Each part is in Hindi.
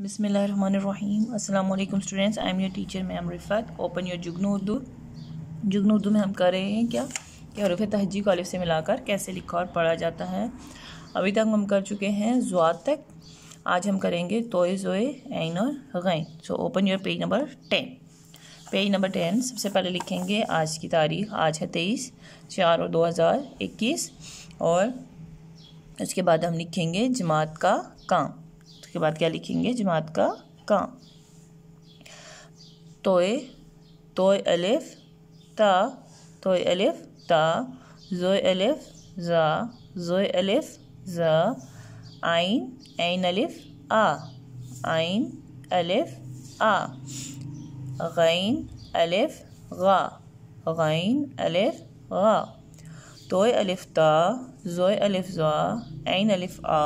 बिसमीम अल्लाम students I am your teacher ma'am Rifat open your Jugnu Urdu जुगनू उर्दू में हम कर रहे हैं क्या कि हरफ तहजी को से मिलाकर कैसे लिखा और पढ़ा जाता है अभी तक हम कर चुके हैं जुआत तक आज हम करेंगे तोए जोए ऐन और गैन so open your page number ten page number ten सबसे पहले लिखेंगे आज की तारीख आज है तेईस चार और दो हज़ार इक्कीस और उसके बाद हम लिखेंगे जमात का काम उसके बाद क्या लिखेंगे जमात का का तोय तोय अलिफ ता तोय अलिफ ता जोय अलिफ ज़ा जोय अलिफ ज़ा आइन आइन अलिफ आ आइन अलिफ आ गैन अलिफ गा गैन अलिफ गा तोय अलिफ ता जोय अलिफ ज़ा आइन अलिफ आ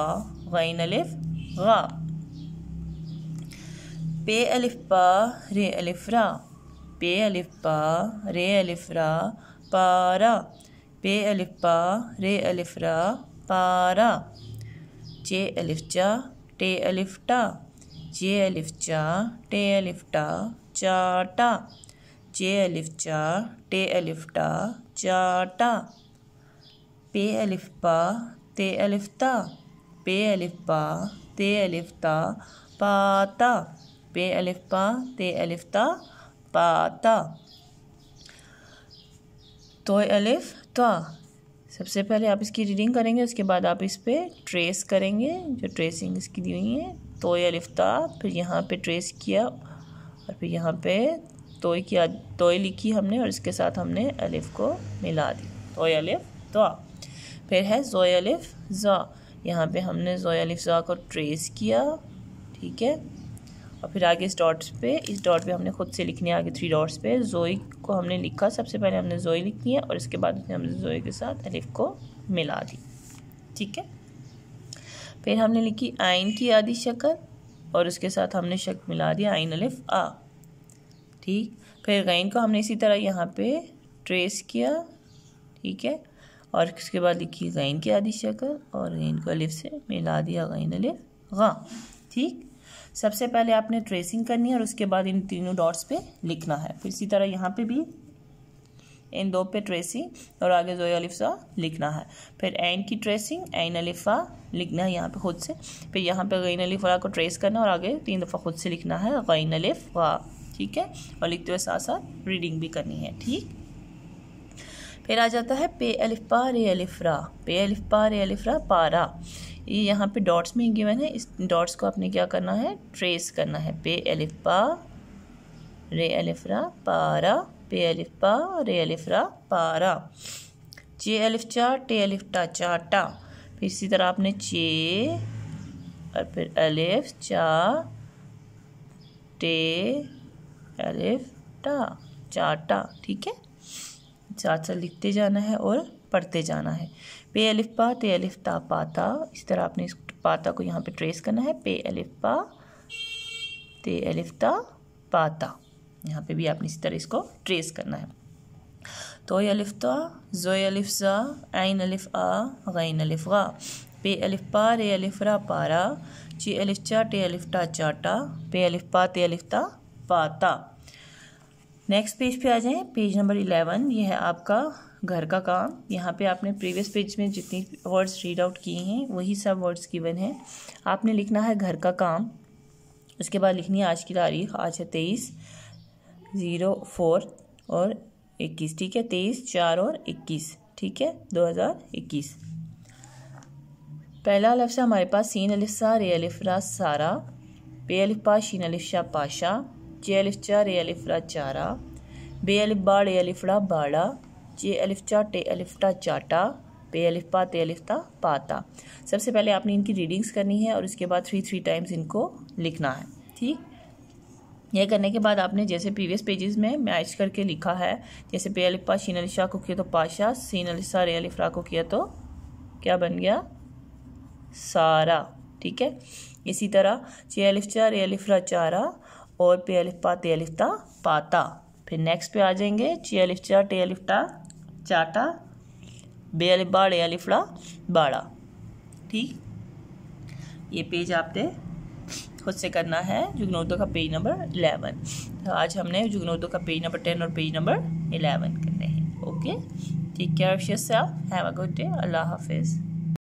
गैन अलिफ पे अलिफ पा रे अलिफ रा पे अलिफ पा रे अलिफ रा पारा पे अलिफ पा रे अलिफ रा पारा चे अलिफ चा टे अलिफ टा जे अलिफ चा टे अलिफ टा चाटा जे अलिफ चा टे अलिफ टा चाटा पे अलिफ पा ते अलिफ ता पे अलिफ पा ते अलिफ ता पाता पे अलिफ पा ते अलिफ ता पाता तो अलिफ ता सबसे पहले आप इसकी रीडिंग करेंगे उसके बाद आप इस पर ट्रेस करेंगे जो ट्रेसिंग इसकी दी हुई है तो अलिफ्ता फिर यहाँ पे ट्रेस किया और फिर यहाँ पे तोय किया तोय लिखी हमने और इसके साथ हमने अलिफ को मिला दी तो अलिफ तो फिर है जोय अलिफ जा यहाँ पे हमने ज़ोया अलिफ्ज़ा को ट्रेस किया ठीक है और फिर आगे इस डॉट्स पे इस डॉट पे हमने खुद से लिखने आगे थ्री डॉट्स पे जोई को हमने लिखा सबसे पहले हमने जोई लिखी है और इसके बाद उसने हमने जोई के साथ अलिफ को मिला दी ठीक है फिर हमने लिखी आइन की आदि शक्ल और उसके साथ हमने शक मिला दिया आइन अलिफ आ ठीक फिर गैन को हमने इसी तरह यहाँ पे ट्रेस किया ठीक है और इसके बाद लिखी गैन की आधी शक्ल और गैन को अलिफ से मिला दिया गैन अलिफ गा ठीक सबसे पहले आपने ट्रेसिंग करनी है और उसके बाद इन तीनों डॉट्स पे लिखना है फिर इसी तरह यहाँ पे भी इन दो पे ट्रेसिंग और आगे जोया अलिफा लिखना है फिर एन की ट्रेसिंग एन अलिफा लिखना है यहाँ पे खुद से फिर यहाँ पे गैन अलिफ को ट्रेस करना और आगे तीन दफ़ा खुद से लिखना है गैन अलिफ वा ठीक है और लिखते हुए साथ साथ रीडिंग भी करनी है ठीक फिर आ जाता है पे अलिफ पा रे अलिफ रा पे अलिफ पा रे अलिफ रा पारा ये यहाँ पे डॉट्स में गिवन है इस डॉट्स को आपने क्या करना है ट्रेस करना है पे अलिफ पा रे अलिफ रा पारा पे अलिफ पा रे अलिफ रा पारा चे अलिफ चा टे अलिफ टा चाटा फिर इसी तरह आपने चे और फिर अलिफ चा टे अलिफ टा चाटा ठीक है साथ साथ लिखते जाना है और पढ़ते जाना है पे अलिफ पा ते अलिफ ता पाता इस तरह आपने इस पाता को यहाँ पे ट्रेस करना है पे अलिफ पा ते अलिफ ता पाता यहाँ पे भी आपने इस तरह इसको ट्रेस करना है तो अलिफ ता जो अलिफ ज़ा आइन अलिफ आ गैन अलिफ गा पे अलिफ पा रे अलिफ रा पारा ची अलिफ चा टे अलिफ टा चाटा पे अलिफ पा ते अलिफ ता पाता नेक्स्ट पेज पे आ जाएं पेज नंबर इलेवन ये है आपका घर का काम यहाँ पे आपने प्रीवियस पेज में जितनी वर्ड्स रीड आउट किए हैं वही सब वर्ड्स गिवन हैं आपने लिखना है घर का काम उसके बाद लिखनी है आज की तारीख आज है तेईस ज़ीरो फोर और इक्कीस ठीक है तेईस चार और इक्कीस ठीक है दो हज़ार इक्कीस पहला लफ्ज़ हमारे पास सीन अलिफ सा रे अलिफ रा सारा पे अलिफ पा शीन अलिफ शाह पाशा चे अलिफ चार ए अलिफ्रा चारा बे अलिफ बाड़ ए अलिफ्ड़ा बाड़ा चे अलिफ चा टे अलिफ्टा चाटा पे पा ते अलिफ्ता पाता सबसे पहले आपने इनकी रीडिंग्स करनी है और इसके बाद थ्री थ्री टाइम्स इनको लिखना है ठीक यह करने के बाद आपने जैसे प्रीवियस पेजेस में मैच करके लिखा है जैसे पे अलिफा शीन अली शाह को किया तो पाशा सीन अलिशा रे अलिफ्रा को किया तो क्या बन गया सारा ठीक है इसी तरह चे अलिफ चा रे अलिफ्रा चारा और पे अलिफ पा ते अलिफ ता पाता फिर नेक्स्ट पे आ जाएंगे ची अलिफ चा टे अलिफ टा चाटा बे अलिफ बाड़े अलिफड़ा बाड़ा ठीक ये पेज आपने खुद से करना है जुगनोदो का पेज नंबर इलेवन तो आज हमने जुगनोदो का पेज नंबर टेन और पेज नंबर इलेवन करने हैं okay take care of yourself have a good day अल्लाह हाफिज़